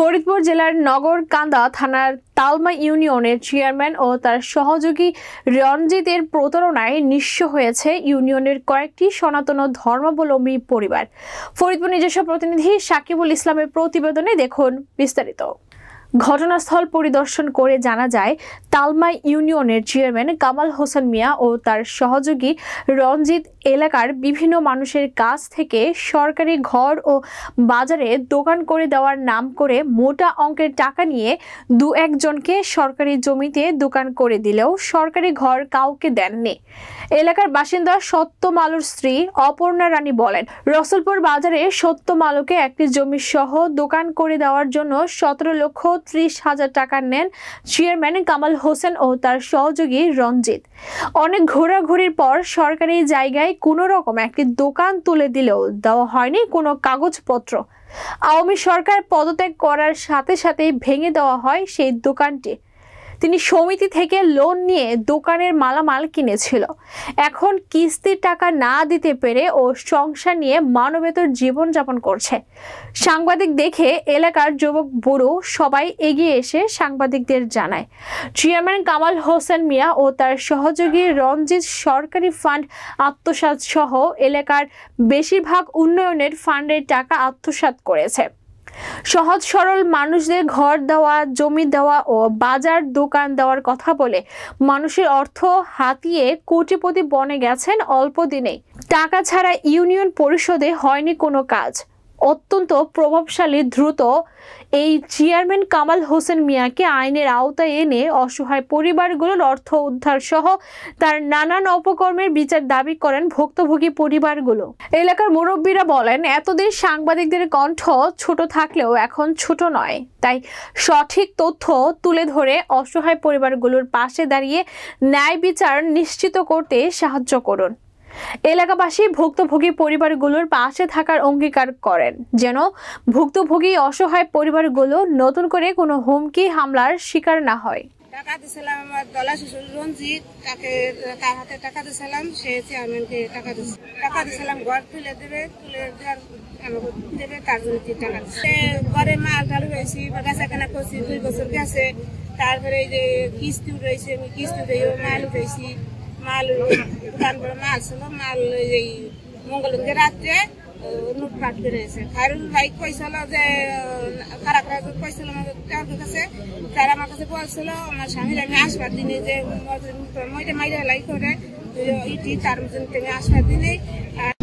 ফরিদপুর জেলার নগরকান্দা থানার তালমা ইউনিয়নের চেয়ারম্যান ও তার সহযোগী রঞ্জিতের প্রতারণায় নিঃস্ব হয়েছে ইউনিয়নের কয়েকটি সনাতন ধর্মাবলম্বী পরিবার ফরিদপুর নিজস্ব প্রতিনিধি সাকিবুল ইসলামের প্রতিবেদনে দেখুন বিস্তারিত ঘটনাস্থল পরিদর্শন করে জানা যায় তালমাই ইউনিয়নের চেয়ারম্যান কামাল হোসেন মিয়া ও তার সহযোগী রঞ্জিত এলাকার বিভিন্ন মানুষের কাছ থেকে সরকারি ঘর ও বাজারে দোকান করে দেওয়ার নাম করে মোটা অঙ্কের টাকা নিয়ে দু একজনকে সরকারি জমিতে দোকান করে দিলেও সরকারি ঘর কাউকে দেননি এলাকার বাসিন্দা সত্য মালুর স্ত্রী অপর্ণা রানী বলেন রসুলপুর বাজারে সত্য মালুকে একটি জমির সহ দোকান করে দেওয়ার জন্য সতেরো লক্ষ ত্রিশ হাজার টাকা নেন চেয়ারম্যান কামাল হোসেন ও তার সহযোগী রঞ্জিত অনেক ঘোরাঘুরির পর সরকারি জায়গায় জায়গায় কোনো রকম একটি দোকান তুলে দিলেও দেওয়া হয়নি কোনো কাগজপত্র আওয়ামী সরকার পদত্যাগ করার সাথে সাথেই ভেঙে দেওয়া হয় সেই দোকানটি তিনি সমিতি থেকে লোন নিয়ে দোকানের মালামাল কিনেছিল এখন কিস্তির টাকা না দিতে পেরে ও সংসার নিয়ে মানবেতর জীবনযাপন করছে সাংবাদিক দেখে এলাকার যুবক বুড়ো সবাই এগিয়ে এসে সাংবাদিকদের জানায় চেয়ারম্যান কামাল হোসেন মিয়া ও তার সহযোগী রঞ্জিত সরকারি ফান্ড আত্মসাত সহ এলাকার বেশিরভাগ উন্নয়নের ফান্ডের টাকা আত্মসাত করেছে সহজ সরল মানুষদের ঘর দেওয়া জমি দেওয়া ও বাজার দোকান দেওয়ার কথা বলে মানুষের অর্থ হাতিয়ে কোটিপতি বনে গেছেন অল্প দিনেই টাকা ছাড়া ইউনিয়ন পরিষদে হয়নি কোনো কাজ অত্যন্ত প্রভাবশালী দ্রুত এই চেয়ারম্যান কামাল হোসেন মিয়াকে আইনের আওতায় এনে অসহায় পরিবারগুলোর অর্থ উদ্ধার সহ তার নানান অপকর্মের বিচার দাবি করেন ভুক্তভোগী পরিবারগুলো এলাকার মুরব্বীরা বলেন এতদিন সাংবাদিকদের কণ্ঠ ছোট থাকলেও এখন ছোট নয় তাই সঠিক তথ্য তুলে ধরে অসহায় পরিবারগুলোর পাশে দাঁড়িয়ে ন্যায় বিচার নিশ্চিত করতে সাহায্য করুন এলাকাবাসী ভুক্তভোগী পরিবারগুলোর পাশে থাকার অঙ্গীকার করেন যেন ভুক্তভোগী অসহায় পরিবারগুলো নতুন করে কোনো হুমকি হামলার শিকার না হয় টাকা দিয়েছিলাম আমার দলা শিশুর রঞ্জিত তাকে তার হাতে টাকা দিয়েছিলাম সে চেয়ারম্যানকে টাকা দিয়েছে টাকা দিয়েছিলাম ঘর তুলে দেবে তুলে দেওয়ার দেবে তার জন্য টাকা ঘরে মাল টাল রয়েছি বা কেনা করছি দুই বছর গেছে তারপরে এই যে কিস্তি রয়েছে আমি কিস্তি দিয়ে মাল উঠেছি মাল দোকান করে মাল ছিল মাল এই মঙ্গলকে রাত্রে লুটপাট করেছে খায়রুল ভাই কইছিল যে খারাপ কারা কইছিল আমার কাছে তারা আমার কাছে বলছিল আমার স্বামীর আমি আসবার দিনে যে মইটা মাইরা লাই করে ইটি তার জন্য আমি আসবার দিনে